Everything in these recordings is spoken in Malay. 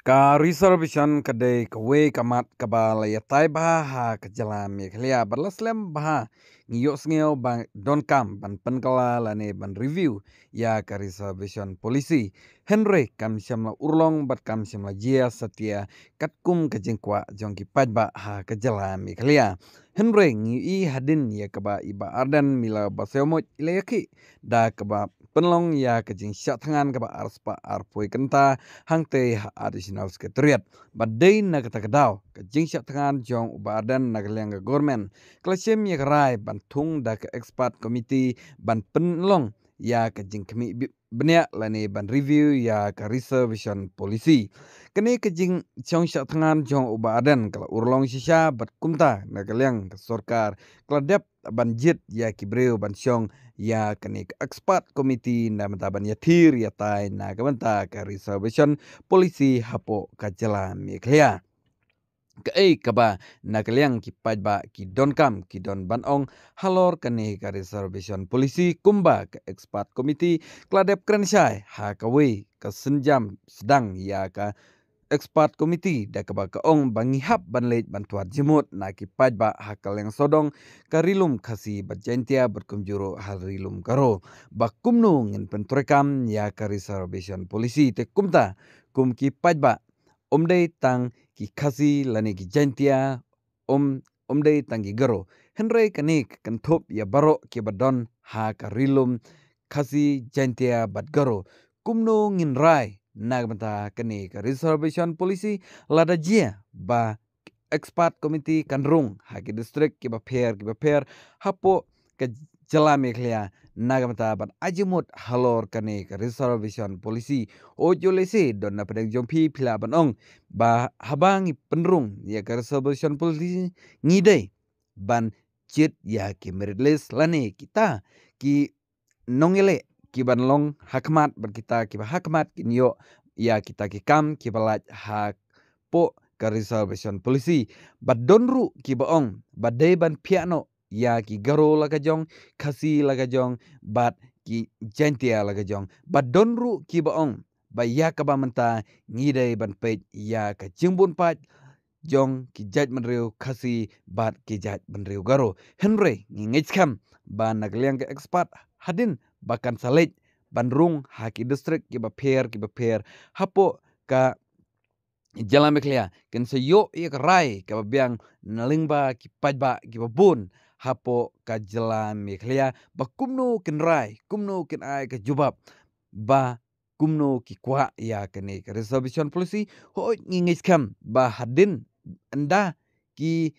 ka reservation kedai kwe kamat kebal ya tai ha ke jalan ya kelia berleslem ha ngiyo sngeo ban don kam ban penkala lane ban review ya ka reservation polisi henry kam syamla urlong bat kam syamla jia setia kat kum ke jengkwa jongki padba ha ke jalan ya kelia henry ngi i hadin ya keba iba ardan mila basemot ilayaki da kebab penlong ya kejing syak tangan ke pak arspa arpoi kenta hang te ha additional secretariat badai na kata kedau kejing syak tangan jong ubadan na kelang ke gormen kelasim ya kerai bantung da ke expert committee ban penlong ya ke jing kami benia lani ban review ya ke reservation policy. Kini ke jing siang syak tengah jong uba adan kala urlong sisa bat kumta na kaliang ke sorkar kladep ban jit ya kibreo ban siang ya kini ke expert komiti na menta ban ya tir ya tai na ke menta ke reservation policy hapo kajala mi kliang kai kaba nakliang ki ba ki don kam ki don ban ong halor kani ka reservation polisi kumba ke expat komiti kladep krensai ha kawe ka senjam sedang ya ka expat komiti da kaba ka ong bangi ban leit bantuat jemut na ki ba hakal yang sodong ka rilum khasi ba jentia berkumjuro harilum karo ba kumnu ngin pentrekam ya ka reservation polisi te kumta kum ki ba omday tang kikasi lani ki jantia om omday tangi garo henre kanik kan thop ya baro ki badon ha karilum kasi jantia bad garo kumno ngin rai nagmata kane ka reservation policy lada jia ba expert committee kanrung ha ki district ki ba fair ki ba fair hapo ka chala mekhlia nagamta ban ajimut halor kane reservation policy ojolese donna pedang jompi phila banong ba habang penrung ya reservation policy ngidai ban chit ya ki meritless lane kita ki nongele ki ban long hakmat ban kita ki hakmat ki nyo ya kita ki kam ki balaj hak po ka reservation policy ba donru ki baong ba dei ban piano ya ki garo la ka jong khasi la ka jong bat ki jentia la ka jong bat donru ki ba ong ba ya ka ba manta ngi dai ban pe ya ka chimbun pa jong ki jaj man reu khasi bat ki jaj man reu garo henre ngi ngi kham ba nagliang ka expert hadin ba kan salej ban rung ha ki district ki ba pher ki ba pher hapo ka jala meklia kan se yo ek rai ka ba biang nalingba ki pajba ki ba bun hapo ka jela mi khlia ba kumno kin rai kumno kin ai ka jubab ba kumno ki kwa ya ka ne ka reservation policy ho ngi ngi skam ba hadin anda ki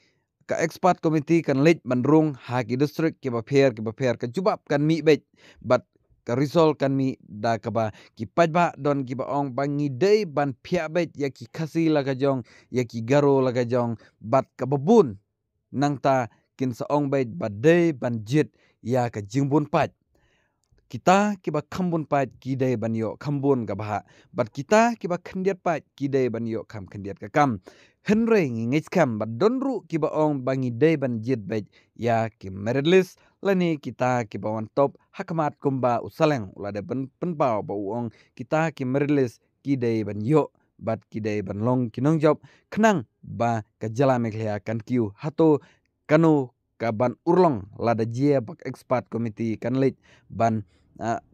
ka expert committee kan lej manrung ha ki district ki ba pher ki ba pher ka jubab kan mi bet but ka risol kan mi da ka ba ki pa ba don ki ba ong ba ngi dei ban phya bet ya ki khasi la ka jong ya ki garo la ka jong but ka babun nang ta kin saong bay bade ban jit ya ka jingbun pat kita kiba khambun pat kide ban yo khambun ga ba bat kita kiba khandiat pat kide ban yo kham khandiat ka kam hen re ngi ngi kham bat don ru kiba ong bangi de ban jit bay ya ki meritless lani kita kiba wan top hakmat kumba usaleng la de ban pen pao ba ong kita ki meritless kide ban yo bat kide ban long kinong job khnang ba ka jala me khya kan kiu hato kanu ka ban urlong lada jie bak expert committee kan lit ban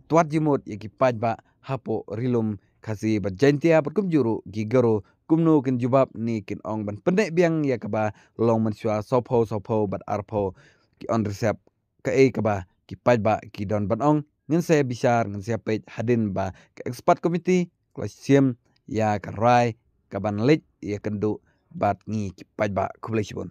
tuat jimut yaki paj ba hapo rilum khasi ba jentia par kum juru gigaro kumnu kin jubab ni kin ong ban pende biang ya ka ba long man swa sopho sopho bat arpho ki on recep ka e ka ba ki paj ba ki don ban ong ngin se bisar ngin se pej hadin ba ka expert committee klasiem ya ka rai ka ban lit ya kendu bat ngi ki paj ba kublai sibon